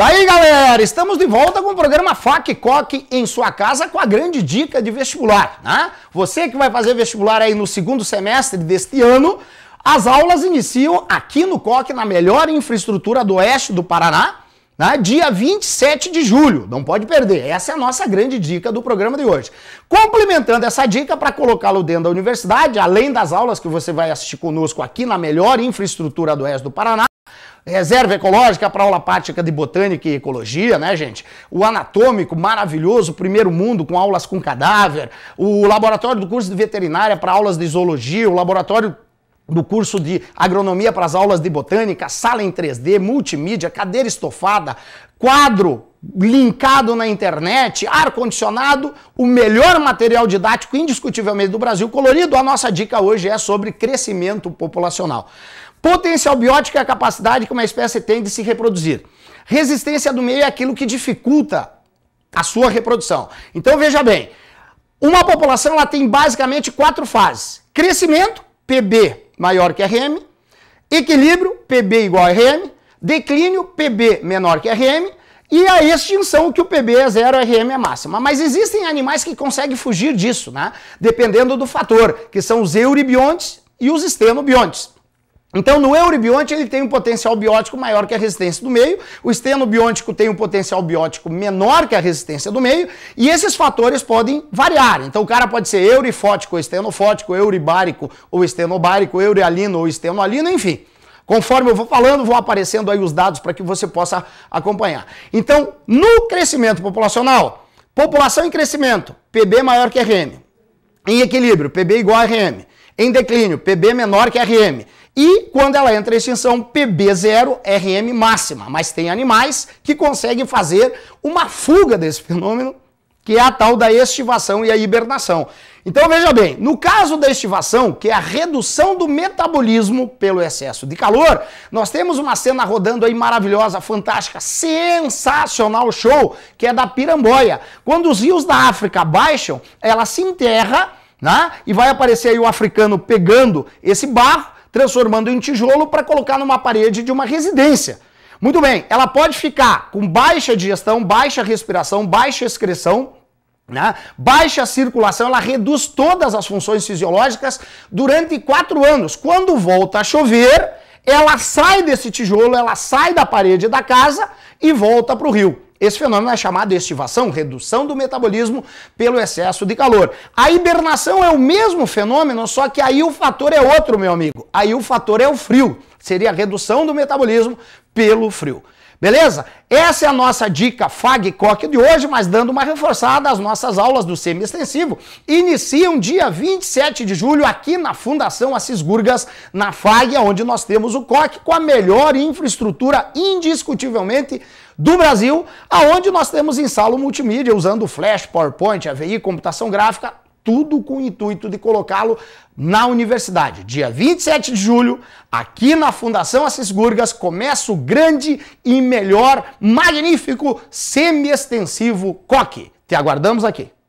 Daí, galera, estamos de volta com o programa FAC Coque em sua casa com a grande dica de vestibular, né? Você que vai fazer vestibular aí no segundo semestre deste ano, as aulas iniciam aqui no Coque, na melhor infraestrutura do oeste do Paraná, né? dia 27 de julho. Não pode perder. Essa é a nossa grande dica do programa de hoje. Complementando essa dica para colocá-lo dentro da universidade, além das aulas que você vai assistir conosco aqui na melhor infraestrutura do oeste do Paraná, Reserva ecológica para aula prática de botânica e ecologia, né, gente? O anatômico maravilhoso, primeiro mundo, com aulas com cadáver. O laboratório do curso de veterinária para aulas de zoologia. O laboratório do curso de agronomia para as aulas de botânica, sala em 3D, multimídia, cadeira estofada, quadro linkado na internet, ar-condicionado, o melhor material didático indiscutivelmente do Brasil colorido. A nossa dica hoje é sobre crescimento populacional. Potencial biótico é a capacidade que uma espécie tem de se reproduzir. Resistência do meio é aquilo que dificulta a sua reprodução. Então veja bem, uma população ela tem basicamente quatro fases: crescimento, PB, maior que RM, equilíbrio PB igual a RM, declínio PB menor que RM e a extinção que o PB é zero, RM é máxima. Mas existem animais que conseguem fugir disso, né? Dependendo do fator, que são os euribiontes e os estenobiontes. Então, no euribionte ele tem um potencial biótico maior que a resistência do meio, o estenobiótico tem um potencial biótico menor que a resistência do meio, e esses fatores podem variar. Então, o cara pode ser eurifótico ou estenofótico, euribárico ou estenobárico, eurialino ou estenoalino, enfim. Conforme eu vou falando, vão aparecendo aí os dados para que você possa acompanhar. Então, no crescimento populacional, população em crescimento, PB maior que RM. Em equilíbrio, PB igual a RM. Em declínio, PB menor que RM. E quando ela entra em extinção, PB0 RM máxima. Mas tem animais que conseguem fazer uma fuga desse fenômeno, que é a tal da estivação e a hibernação. Então veja bem, no caso da estivação, que é a redução do metabolismo pelo excesso de calor, nós temos uma cena rodando aí maravilhosa, fantástica, sensacional show, que é da piramboia. Quando os rios da África baixam, ela se enterra, né? E vai aparecer aí o africano pegando esse barro transformando em tijolo para colocar numa parede de uma residência. Muito bem, ela pode ficar com baixa digestão, baixa respiração, baixa excreção, né? baixa circulação, ela reduz todas as funções fisiológicas durante quatro anos. Quando volta a chover, ela sai desse tijolo, ela sai da parede da casa e volta para o rio. Esse fenômeno é chamado estivação, redução do metabolismo pelo excesso de calor. A hibernação é o mesmo fenômeno, só que aí o fator é outro, meu amigo. Aí o fator é o frio. Seria a redução do metabolismo pelo frio. Beleza? Essa é a nossa dica Fag Coque de hoje, mas dando uma reforçada, as nossas aulas do semi-extensivo iniciam dia 27 de julho aqui na Fundação Assis Gurgas, na FAG, onde nós temos o COC com a melhor infraestrutura indiscutivelmente do Brasil, aonde nós temos em sala multimídia usando Flash, PowerPoint, AVI, computação gráfica, tudo com o intuito de colocá-lo na universidade. Dia 27 de julho, aqui na Fundação Assis Gurgas, começa o grande e melhor, magnífico, semi-extensivo COC. Te aguardamos aqui.